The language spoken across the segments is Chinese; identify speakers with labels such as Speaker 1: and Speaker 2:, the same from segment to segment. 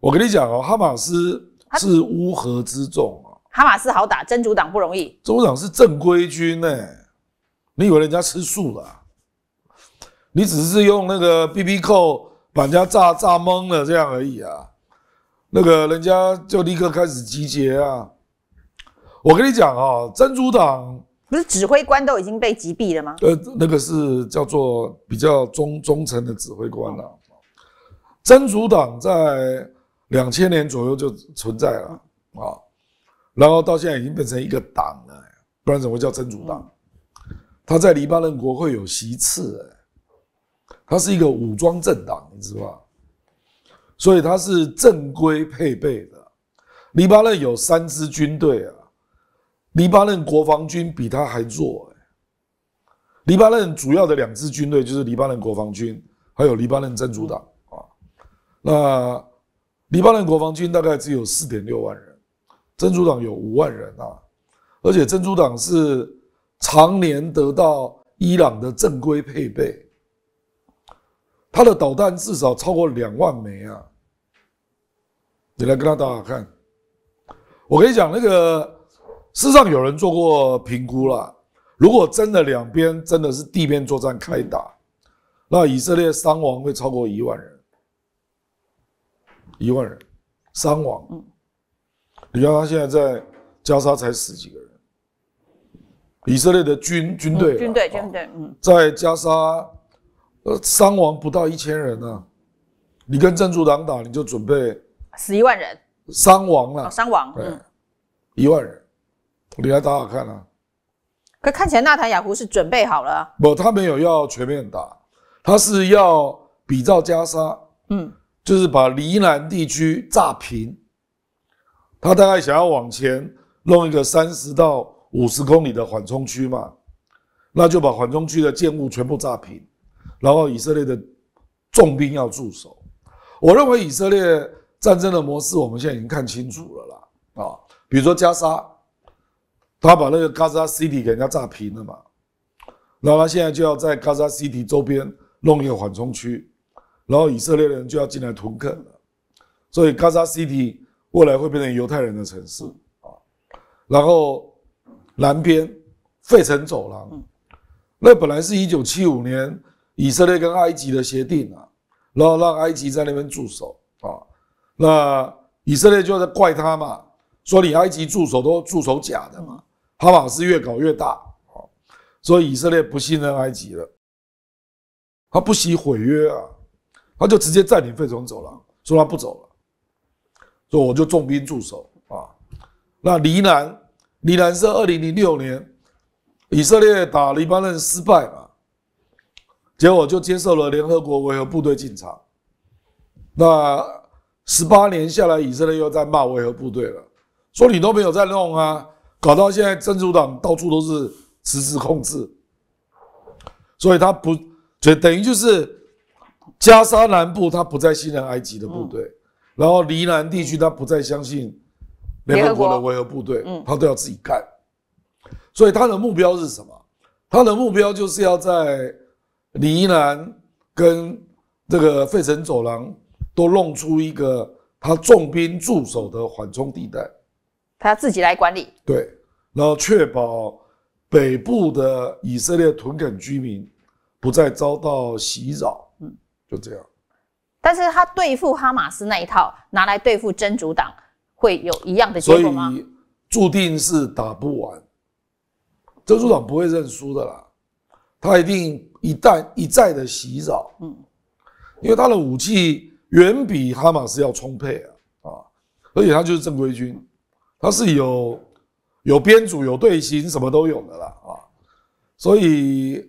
Speaker 1: 我跟你讲哦，哈马斯是乌合之众啊，
Speaker 2: 哈马斯好打，真主党不容易。
Speaker 1: 真主党是正规军呢，你以为人家吃素了？你只是用那个 BB 扣把人家炸炸懵了这样而已啊，那个人家就立刻开始集结啊。我跟你讲啊，真主党
Speaker 2: 不是指挥官都已经被击毙了吗？呃，
Speaker 1: 那个是叫做比较忠忠诚的指挥官啊。真主党在。两千年左右就存在了啊，然后到现在已经变成一个党了，不然怎么叫真主党？他在黎巴嫩国会有席次，他是一个武装政党，你知道吧？所以他是正规配备的。黎巴嫩有三支军队啊，黎巴嫩国防军比他还弱，哎，黎巴嫩主要的两支军队就是黎巴嫩国防军还有黎巴嫩真主党啊，那。黎巴嫩国防军大概只有四点六万人，真主党有五万人啊，而且真主党是常年得到伊朗的正规配备，他的导弹至少超过两万枚啊。你来跟他打打看，我跟你讲，那个世上有人做过评估了，如果真的两边真的是地面作战开打，那以色列伤亡会超过一万人。一万人伤亡，嗯，你看他现在在加沙才死几个人，以色列的军军队军
Speaker 2: 队军队，嗯，
Speaker 1: 在加沙，呃，伤亡不到一千人呢。你跟正主党打，你就准备
Speaker 2: 十一万人
Speaker 1: 伤亡了，伤亡，嗯，一万人，你来打打看啊。
Speaker 2: 可看起来纳坦雅胡是准备好了，
Speaker 1: 不，他没有要全面打，他是要比照加沙，嗯。就是把黎南地区炸平，他大概想要往前弄一个三十到五十公里的缓冲区嘛，那就把缓冲区的建物全部炸平，然后以色列的重兵要驻守。我认为以色列战争的模式，我们现在已经看清楚了啦。啊，比如说加沙，他把那个加沙 city 给人家炸平了嘛，然后他现在就要在加沙 city 周边弄一个缓冲区。然后以色列人就要进来屯垦了，所以加沙 C T 未来会变成犹太人的城市啊。然后南边费城走廊，那本来是一九七五年以色列跟埃及的协定啊，然后让埃及在那边驻守啊。那以色列就在怪他嘛，说你埃及驻守都驻守假的嘛，哈马斯越搞越大啊，所以以色列不信任埃及了，他不惜毁约啊。他就直接占领费城走廊，说他不走了，说我就重兵驻守啊。那黎南，黎南是二零零六年以色列打黎巴嫩失败嘛，结果就接受了联合国维和部队进场。那十八年下来，以色列又在骂维和部队了，说你都没有在弄啊，搞到现在真主党到处都是实质控制，所以他不就等于就是。加沙南部，他不再信任埃及的部队；然后黎南地区，他不再相信联合国的维和部队，他都要自己干。所以他的目标是什么？他的目标就是要在黎南跟这个费城走廊都弄出一个他重兵驻守的缓冲地带，
Speaker 2: 他自己来管理。
Speaker 1: 对，然后确保北部的以色列屯垦居民不再遭到袭扰。就这样，
Speaker 2: 但是他对付哈马斯那一套拿来对付真主党会有一样的结果
Speaker 1: 吗？注定是打不完。真主党不会认输的啦，他一定一旦一再的洗澡，嗯，因为他的武器远比哈马斯要充沛啊啊，而且他就是正规军，他是有有编组、有队形、什么都有的啦啊，所以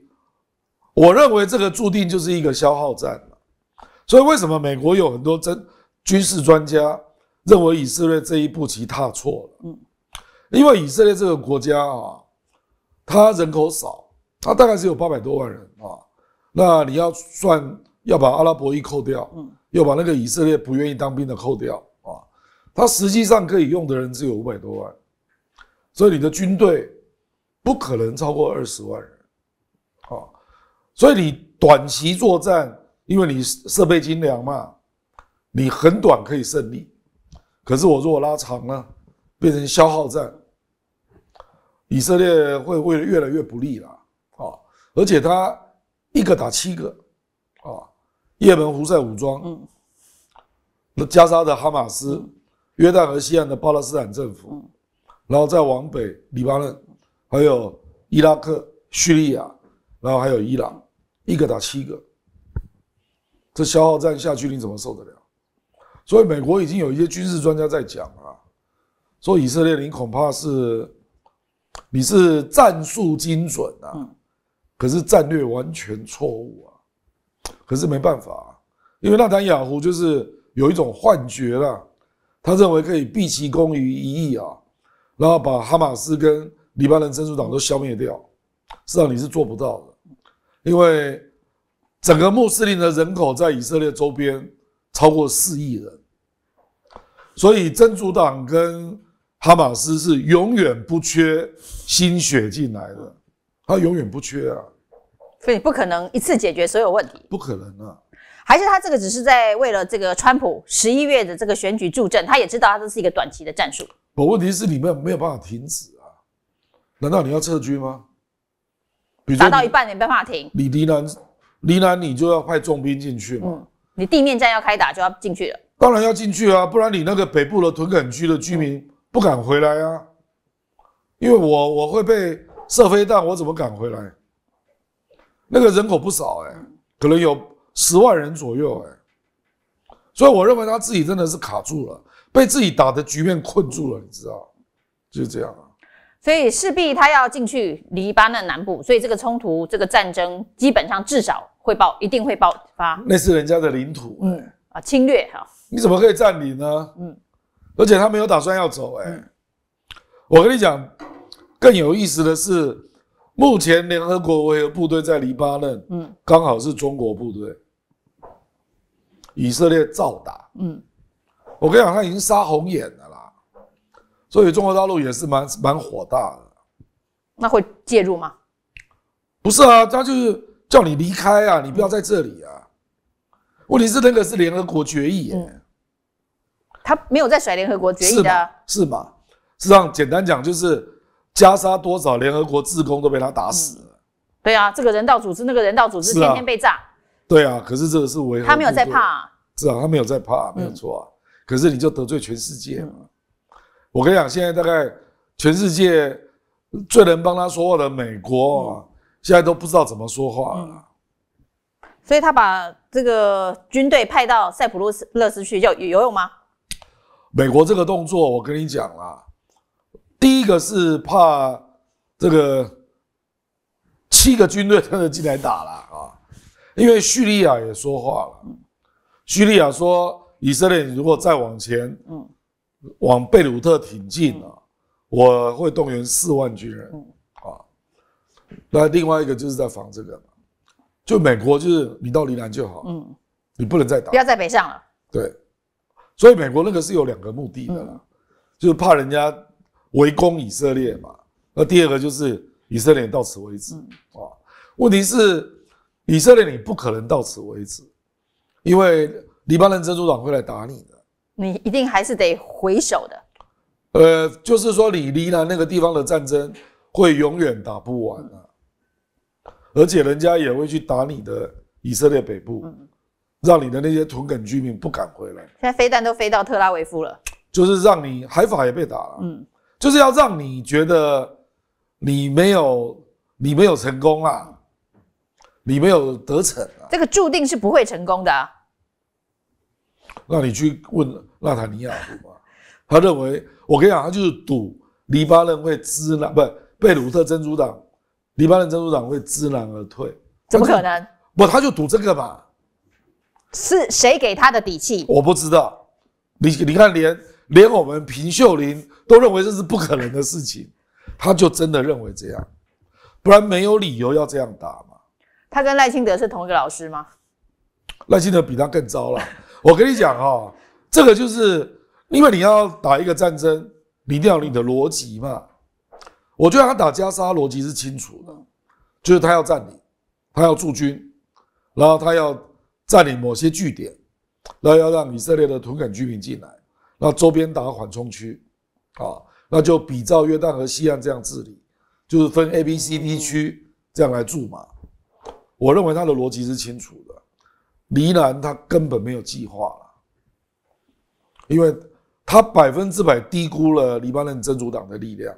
Speaker 1: 我认为这个注定就是一个消耗战。所以，为什么美国有很多真军事专家认为以色列这一步棋踏错了？因为以色列这个国家啊，它人口少，它大概是有八百多万人啊。那你要算要把阿拉伯裔扣掉，要把那个以色列不愿意当兵的扣掉啊，它实际上可以用的人只有五百多万，所以你的军队不可能超过二十万人啊。所以你短期作战。因为你设备精良嘛，你很短可以胜利，可是我如果拉长呢，变成消耗战，以色列会会越来越不利了啊！而且他一个打七个啊，也门胡塞武装，那加沙的哈马斯，约旦河西岸的巴勒斯坦政府，然后再往北，黎巴嫩，还有伊拉克、叙利亚，然后还有伊朗，一个打七个。这消耗战下去，你怎么受得了？所以美国已经有一些军事专家在讲啊，说以色列你恐怕是你是战术精准啊，可是战略完全错误啊。可是没办法，因为纳坦雅胡就是有一种幻觉了，他认为可以毕其功于一役啊，然后把哈马斯跟黎巴嫩真主党都消灭掉，实际上你是做不到的，因为。整个穆斯林的人口在以色列周边超过四亿人，所以真主党跟哈马斯是永远不缺心血进来的，他永远不缺啊。
Speaker 2: 所以不可能一次解决所有问题，
Speaker 1: 不可能啊。
Speaker 2: 还是他这个只是在为了这个川普十一月的这个选举助阵，他也知道他这是一个短期的战术。
Speaker 1: 我问题是你们没有办法停止啊？难道你要撤军吗？打到一
Speaker 2: 半没办法停？
Speaker 1: 李迪南。黎南，你就要派重兵进去嘛？嗯，
Speaker 2: 你地面战要开打，就要进去了。
Speaker 1: 当然要进去啊，不然你那个北部的屯垦区的居民不敢回来啊，因为我我会被射飞弹，我怎么敢回来？那个人口不少哎，可能有十万人左右哎，所以我认为他自己真的是卡住了，被自己打的局面困住了，你知道，就是这样。
Speaker 2: 所以势必他要进去黎巴嫩南部，所以这个冲突、这个战争基本上至少。会爆，一定会爆发。那
Speaker 1: 是人家的领土，
Speaker 2: 嗯啊，侵略哈。
Speaker 1: 你怎么可以占领呢？嗯，而且他没有打算要走哎。我跟你讲，更有意思的是，目前联合国维和部队在黎巴嫩，嗯，刚好是中国部队。以色列照打，嗯，我跟你讲，他已经杀红眼了啦。所以中国大陆也是蛮蛮火大的。那会介入吗？不是啊，他就是。叫你离开啊！你不要在这里啊！问题是那个是联合国决议，嗯，
Speaker 2: 他没有在甩联合国决议的，
Speaker 1: 是吗？实际上，简单讲就是加沙多少联合国自工都被他打死，
Speaker 2: 对啊，这个人道组织那个人道组织天天被炸，
Speaker 1: 对啊，可是这个是违，他没有在怕，是啊，他没有在怕，没有错啊。可是你就得罪全世界了。我跟你讲，现在大概全世界最能帮他说话的美国。现在都不知道怎么说话了，
Speaker 2: 所以他把这个军队派到塞浦路斯勒斯去，有有用吗？
Speaker 1: 美国这个动作，我跟你讲啦，第一个是怕这个七个军队真的进来打了啊，因为叙利亚也说话了，叙利亚说以色列如果再往前，嗯，往贝鲁特挺进啊，我会动员四万军人。那另外一个就是在防这个就美国就是你到黎南就好，嗯，你不能再打，不要再北上了。对，所以美国那个是有两个目的的啦，就是怕人家围攻以色列嘛。那第二个就是以色列到此为止啊。问题是以色列你不可能到此为止，因为黎巴嫩真主党会来打你的，
Speaker 2: 你一定还是得回首的。
Speaker 1: 呃，就是说你黎南那个地方的战争会永远打不完啊。而且人家也会去打你的以色列北部，嗯，让你的那些屯梗居民不敢回来。
Speaker 2: 现在飞弹都飞到特拉维夫了，
Speaker 1: 就是让你海法也被打了，嗯，就是要让你觉得你没有你没有成功啊，你没有得逞啊。
Speaker 2: 这个注定是不会成功的。
Speaker 1: 那你去问纳塔尼亚吧。他认为，我跟你讲，他就是赌黎巴嫩会支那不是贝鲁特珍珠党。黎巴嫩真主党会知难而退？怎么可能？不，他就赌这个嘛。
Speaker 2: 是谁给他的底气？我
Speaker 1: 不知道。你你看，连连我们平秀玲都认为这是不可能的事情，他就真的认为这样，不然没有理由要这样打嘛。
Speaker 2: 他跟赖清德是同一个老师吗？
Speaker 1: 赖清德比他更糟了。我跟你讲啊，这个就是因为你要打一个战争，你一定要有你的逻辑嘛。我觉得他打加沙逻辑是清楚的，就是他要占领，他要驻军，然后他要占领某些据点，然后要让以色列的土改居民进来，那周边打缓冲区，啊，那就比照约旦河西岸这样治理，就是分 A、B、C、D 区这样来住嘛。我认为他的逻辑是清楚的，黎南他根本没有计划，因为他百分之百低估了黎巴嫩真主党的力量。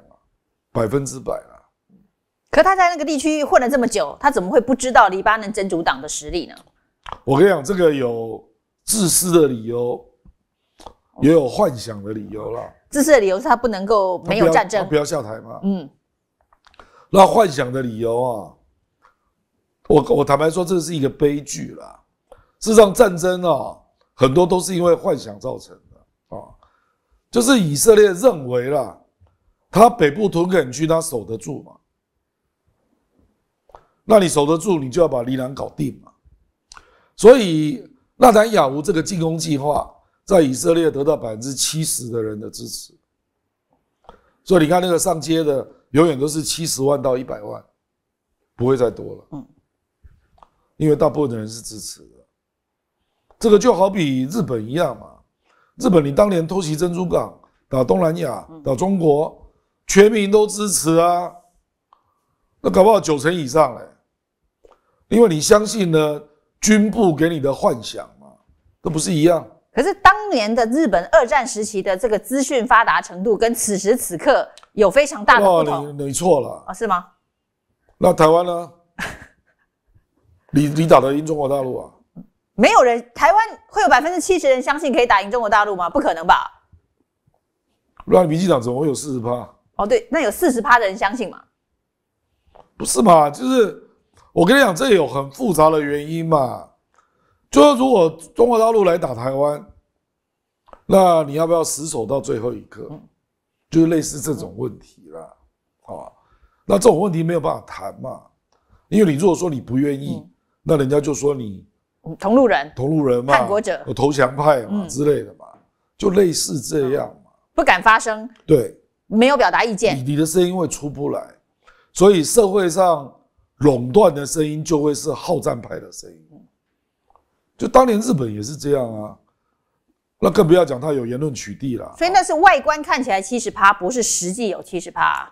Speaker 1: 百分之百了。
Speaker 2: 可他在那个地区混了这么久，他怎么会不知道黎巴嫩真主党的实力呢？
Speaker 1: 我跟你讲，这个有自私的理由，也有幻想的理由了。
Speaker 2: 自私的理由是他不能够没有战争，
Speaker 1: 不要下台嘛。嗯。那幻想的理由啊，我我坦白说，这是一个悲剧啦。事实上，战争啊，很多都是因为幻想造成的啊。就是以色列认为了。他北部屯垦区，他守得住吗？那你守得住，你就要把黎南搞定嘛。所以，那咱亚胡这个进攻计划，在以色列得到百分之七十的人的支持。所以你看，那个上街的永远都是七十万到一百万，不会再多了。嗯。因为大部分的人是支持的。这个就好比日本一样嘛。日本，你当年偷袭珍珠港，打东南亚，打中国。全民都支持啊，那搞不好九成以上嘞。因为你相信呢军部给你的幻想嘛，那不是一样？
Speaker 2: 可是当年的日本二战时期的这个资讯发达程度跟此时此刻有非常大的不
Speaker 1: 同。你错了啊？是吗？那台湾呢？你你打得赢中国大陆啊？
Speaker 2: 没有人，台湾会有百分之七十人相信可以打赢中国大陆吗？不可能吧？
Speaker 1: 绿营民进党么会有四十趴。
Speaker 2: 哦，对，那有四十趴的人相信
Speaker 1: 吗？不是嘛，就是我跟你讲，这有很复杂的原因嘛。就是如果中国大陆来打台湾，那你要不要死守到最后一刻？嗯，就是类似这种问题啦，吧？那这种问题没有办法谈嘛，因为你如果说你不愿意，那人家就说你同路人、同路人嘛、叛国者、投降派嘛之类的嘛，就类似这样嘛。
Speaker 2: 不敢发声。对。没有表达意见，
Speaker 1: 你的声音会出不来，所以社会上垄断的声音就会是好战派的声音。就当年日本也是这样啊，那更不要讲他有言论取缔了。
Speaker 2: 所以那是外观看起来七十趴，不是实际有七十趴。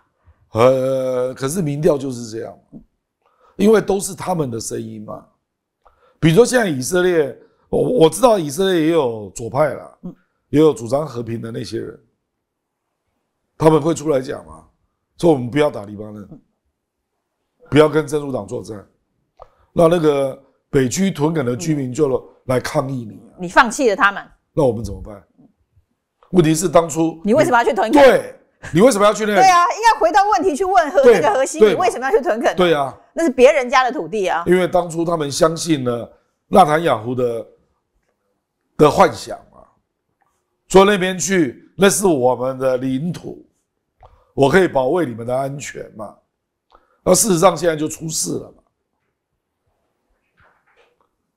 Speaker 1: 呃，可是民调就是这样，因为都是他们的声音嘛。比如说现在以色列，我我知道以色列也有左派啦，也有主张和平的那些人。他们会出来讲嘛？说我们不要打黎巴嫩，不要跟真主党作战。那那个北区屯垦的居民就来抗议你
Speaker 2: 你放弃了他们，
Speaker 1: 那我们怎么办？问题是当初你为什么要去屯垦？对，你为什么要去那个？对啊，
Speaker 2: 应该回到问题去问核那个核心，你为什么要去屯垦？对啊，那是别人家的土地啊。
Speaker 1: 因为当初他们相信了纳坦雅湖的的幻想嘛，坐那边去，那是我们的领土。我可以保卫你们的安全嘛？那事实上现在就出事了嘛。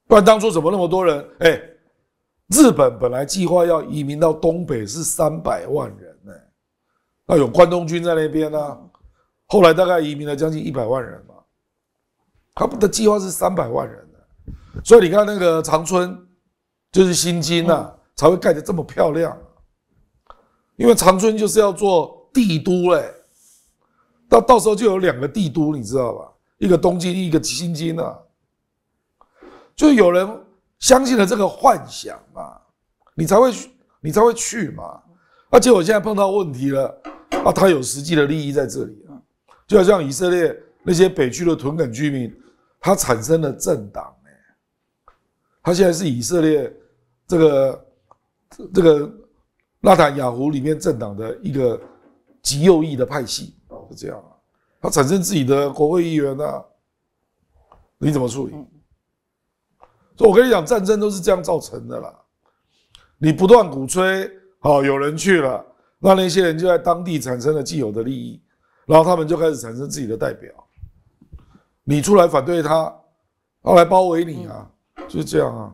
Speaker 1: 不然当初怎么那么多人？哎，日本本来计划要移民到东北是三百万人呢，那有关东军在那边呢。后来大概移民了将近一百万人嘛。他们的计划是三百万人的，所以你看那个长春，就是新京呐，才会盖得这么漂亮，因为长春就是要做。帝都嘞，那到时候就有两个帝都，你知道吧？一个东京，一个新京啊。就有人相信了这个幻想嘛，你才会你才会去嘛。而且我现在碰到问题了，啊，他有实际的利益在这里啊，就好像以色列那些北区的屯垦居民，他产生了政党哎，他现在是以色列这个这个纳塔雅湖里面政党的一个。极右翼的派系，是这样啊，他产生自己的国会议员啊，你怎么处理？所以我跟你讲，战争都是这样造成的啦。你不断鼓吹，好有人去了，那那些人就在当地产生了既有的利益，然后他们就开始产生自己的代表。你出来反对他，他来包围你啊，就是这样啊。